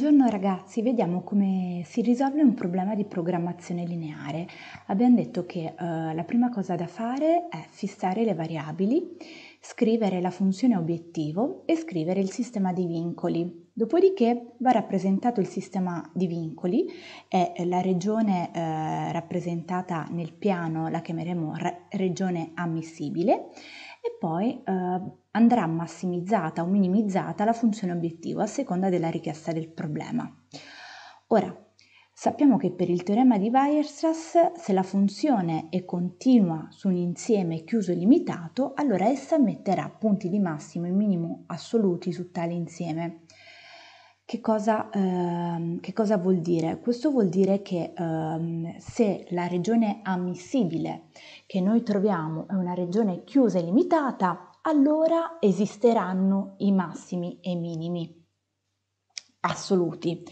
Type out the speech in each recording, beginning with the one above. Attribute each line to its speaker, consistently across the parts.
Speaker 1: Buongiorno ragazzi, vediamo come si risolve un problema di programmazione lineare. Abbiamo detto che eh, la prima cosa da fare è fissare le variabili, scrivere la funzione obiettivo e scrivere il sistema di vincoli. Dopodiché va rappresentato il sistema di vincoli e la regione eh, rappresentata nel piano la chiameremo regione ammissibile e poi eh, andrà massimizzata o minimizzata la funzione obiettivo a seconda della richiesta del problema. Ora, sappiamo che per il teorema di Weierstrass se la funzione è continua su un insieme chiuso e limitato, allora essa metterà punti di massimo e minimo assoluti su tale insieme. Che cosa, ehm, che cosa, vuol dire? Questo vuol dire che ehm, se la regione ammissibile che noi troviamo è una regione chiusa e limitata, allora esisteranno i massimi e i minimi assoluti.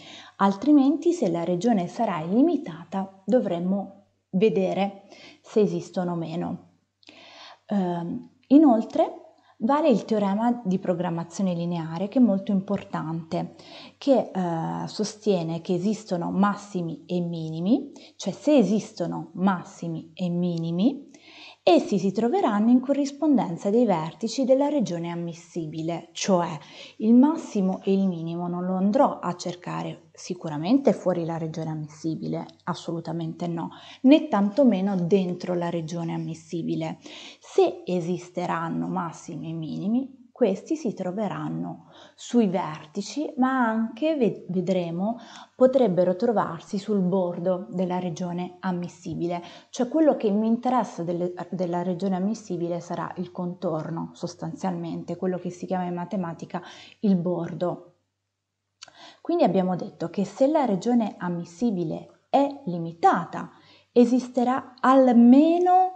Speaker 1: Altrimenti, se la regione sarà illimitata, dovremmo vedere se esistono o meno. Ehm, inoltre, Vale il teorema di programmazione lineare che è molto importante, che eh, sostiene che esistono massimi e minimi, cioè se esistono massimi e minimi, essi si troveranno in corrispondenza dei vertici della regione ammissibile, cioè il massimo e il minimo non lo andrò a cercare sicuramente fuori la regione ammissibile, assolutamente no, né tantomeno dentro la regione ammissibile. Se esisteranno massimi e minimi, questi si troveranno sui vertici, ma anche, vedremo, potrebbero trovarsi sul bordo della regione ammissibile, cioè quello che mi interessa delle, della regione ammissibile sarà il contorno, sostanzialmente, quello che si chiama in matematica il bordo quindi abbiamo detto che se la regione ammissibile è limitata, esisterà almeno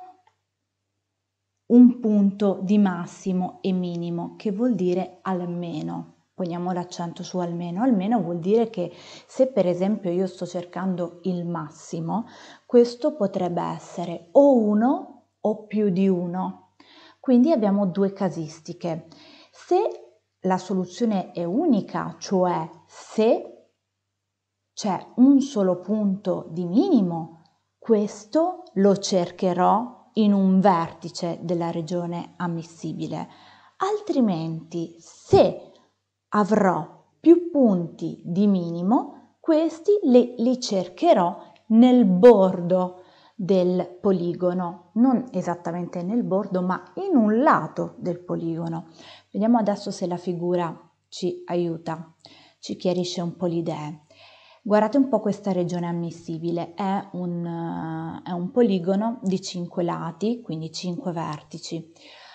Speaker 1: un punto di massimo e minimo, che vuol dire almeno. Poniamo l'accento su almeno. Almeno vuol dire che se per esempio io sto cercando il massimo, questo potrebbe essere o uno o più di uno. Quindi abbiamo due casistiche. Se la soluzione è unica, cioè se c'è un solo punto di minimo, questo lo cercherò in un vertice della regione ammissibile, altrimenti se avrò più punti di minimo, questi li, li cercherò nel bordo del poligono, non esattamente nel bordo, ma in un lato del poligono. Vediamo adesso se la figura ci aiuta ci chiarisce un po' l'idea. Guardate un po' questa regione ammissibile, è un, eh, è un poligono di 5 lati, quindi 5 vertici.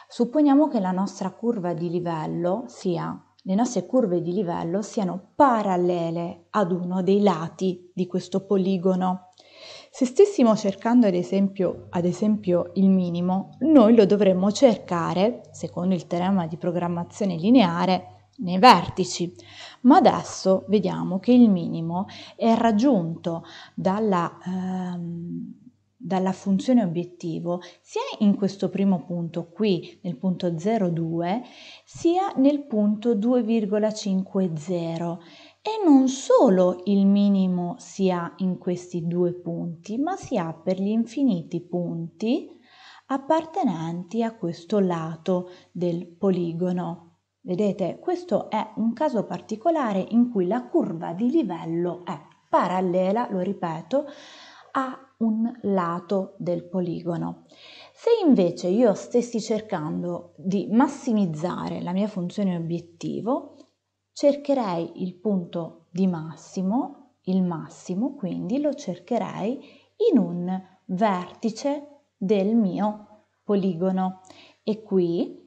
Speaker 1: Supponiamo che la nostra curva di livello sia, le nostre curve di livello siano parallele ad uno dei lati di questo poligono. Se stessimo cercando ad esempio, ad esempio il minimo, noi lo dovremmo cercare, secondo il teorema di programmazione lineare, nei vertici. Ma adesso vediamo che il minimo è raggiunto dalla, ehm, dalla funzione obiettivo sia in questo primo punto qui, nel punto 0,2, sia nel punto 2,50. E non solo il minimo si ha in questi due punti, ma si ha per gli infiniti punti appartenenti a questo lato del poligono. Vedete, questo è un caso particolare in cui la curva di livello è parallela, lo ripeto, a un lato del poligono. Se invece io stessi cercando di massimizzare la mia funzione obiettivo, cercherei il punto di massimo, il massimo, quindi lo cercherei in un vertice del mio poligono. E qui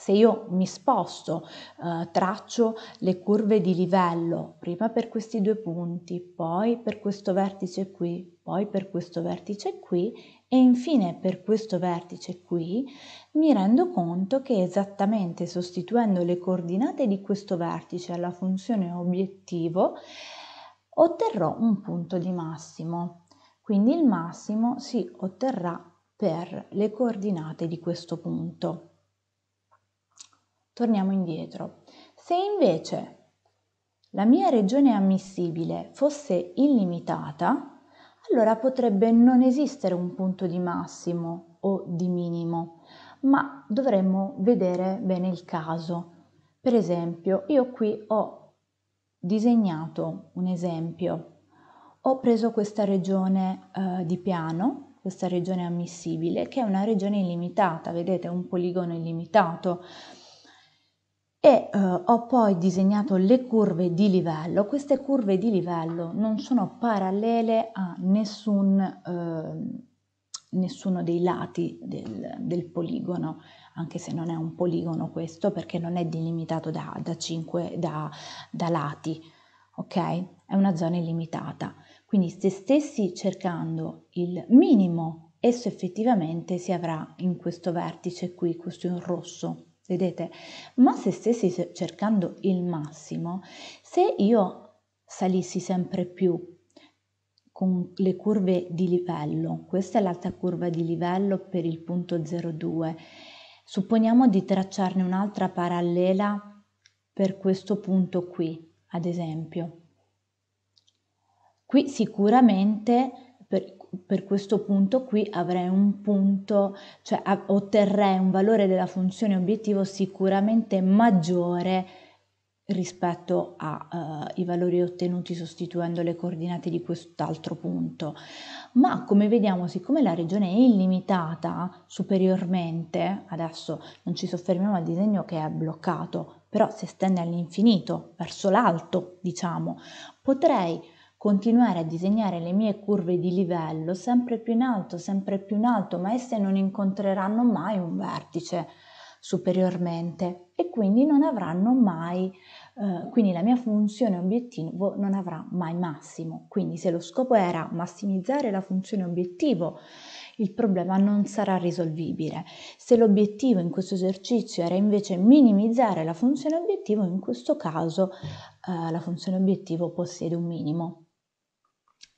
Speaker 1: se io mi sposto, eh, traccio le curve di livello, prima per questi due punti, poi per questo vertice qui, poi per questo vertice qui e infine per questo vertice qui, mi rendo conto che esattamente sostituendo le coordinate di questo vertice alla funzione obiettivo, otterrò un punto di massimo. Quindi il massimo si otterrà per le coordinate di questo punto. Torniamo indietro. Se invece la mia regione ammissibile fosse illimitata, allora potrebbe non esistere un punto di massimo o di minimo, ma dovremmo vedere bene il caso. Per esempio, io qui ho disegnato un esempio. Ho preso questa regione eh, di piano, questa regione ammissibile, che è una regione illimitata, vedete, un poligono illimitato e eh, ho poi disegnato le curve di livello. Queste curve di livello non sono parallele a nessun, eh, nessuno dei lati del, del, poligono, anche se non è un poligono questo perché non è delimitato da, da, 5, da, da lati, ok? È una zona illimitata. Quindi se stessi cercando il minimo, esso effettivamente si avrà in questo vertice qui, questo in rosso, vedete? Ma se stessi cercando il massimo, se io salissi sempre più con le curve di livello, questa è l'altra curva di livello per il punto 0,2, supponiamo di tracciarne un'altra parallela per questo punto qui, ad esempio. Qui sicuramente per per questo punto qui avrei un punto, cioè otterrei un valore della funzione obiettivo sicuramente maggiore rispetto ai eh, uh, valori ottenuti sostituendo le coordinate di quest'altro punto. Ma come vediamo, siccome la regione è illimitata superiormente, adesso non ci soffermiamo al disegno che è bloccato, però si estende all'infinito, verso l'alto, diciamo, potrei continuare a disegnare le mie curve di livello sempre più in alto, sempre più in alto, ma esse non incontreranno mai un vertice superiormente e quindi non avranno mai, eh, quindi la mia funzione obiettivo non avrà mai massimo. Quindi se lo scopo era massimizzare la funzione obiettivo, il problema non sarà risolvibile. Se l'obiettivo in questo esercizio era invece minimizzare la funzione obiettivo, in questo caso eh, la funzione obiettivo possiede un minimo.